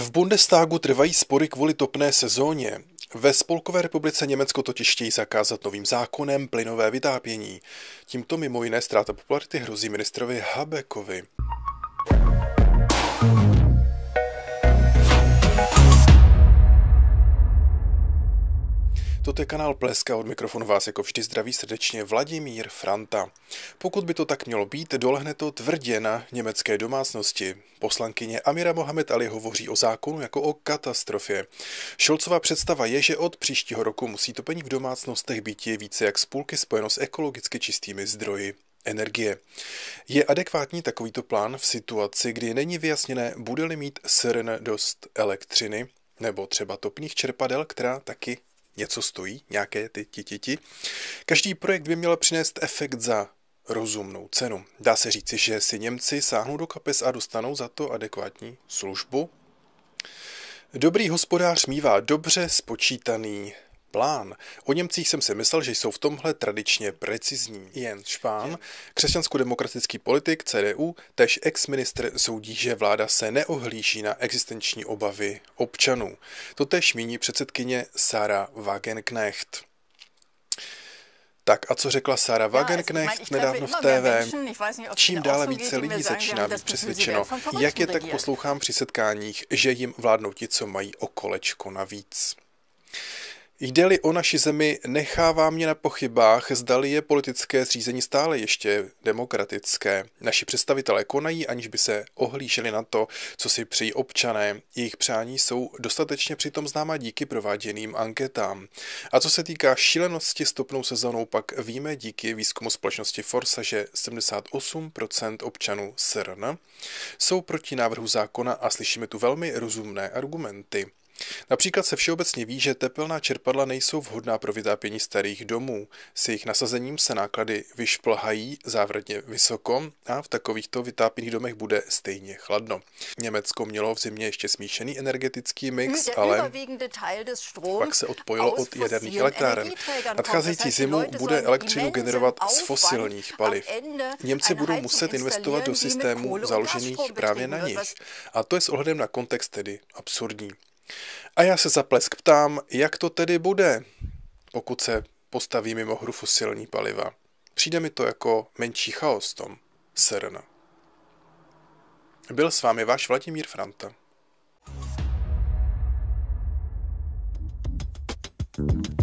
V Bundestagu trvají spory kvůli topné sezóně. Ve Spolkové republice Německo totiž chtějí zakázat novým zákonem plynové vytápění. Tímto mimo jiné ztráta popularity hrozí ministrovi Habekovi. Toto je kanál Pleska, od mikrofonu vás jako vždy zdraví srdečně Vladimír Franta. Pokud by to tak mělo být, dolehne to tvrdě na německé domácnosti. Poslankyně Amira Mohamed Ali hovoří o zákonu jako o katastrofě. Šolcová představa je, že od příštího roku musí topení v domácnostech být je více jak spůlky spojeno s ekologicky čistými zdroji energie. Je adekvátní takovýto plán v situaci, kdy není vyjasněné, bude-li mít SRN dost elektřiny, nebo třeba topných čerpadel, která taky něco stojí, nějaké ty tititi. Ti, ti. Každý projekt by měl přinést efekt za rozumnou cenu. Dá se říci, že si Němci sáhnou do kapes a dostanou za to adekvátní službu. Dobrý hospodář mývá dobře spočítaný plán. O Němcích jsem si myslel, že jsou v tomhle tradičně precizní. Jens Špán, křesťansko-demokratický politik CDU, tež ex-ministr soudí, že vláda se neohlíží na existenční obavy občanů. To tež míní předsedkyně Sara Wagenknecht. Tak a co řekla Sara Wagenknecht nedávno v no, TV? Vlastně Čím dále více lidí začíná být přesvědčeno, jak je tak poslouchám při setkáních, že jim vládnou ti, co mají o kolečko navíc. Jde-li o naši zemi, nechává mě na pochybách, zdali je politické zřízení stále ještě demokratické. Naši představitelé konají, aniž by se ohlíželi na to, co si přejí občané. Jejich přání jsou dostatečně přitom známa díky prováděným anketám. A co se týká šílenosti stopnou sezónou, pak víme díky výzkumu společnosti Forsa, že 78% občanů SRN jsou proti návrhu zákona a slyšíme tu velmi rozumné argumenty. Například se všeobecně ví, že tepelná čerpadla nejsou vhodná pro vytápění starých domů. S jejich nasazením se náklady vyšplhají závratně vysoko a v takovýchto vytápěných domech bude stejně chladno. Německo mělo v zimě ještě smíšený energetický mix, ale pak se odpojilo od jaderných elektráren. Nadcházející zimu bude elektřinu generovat z fosilních paliv. Němci budou muset investovat do systémů založených právě na nich. A to je s ohledem na kontext tedy absurdní. A já se za plesk ptám, jak to tedy bude, pokud se postaví mimo hru fosilní paliva. Přijde mi to jako menší chaos tom, Serna. Byl s vámi váš Vladimír Franta. thank you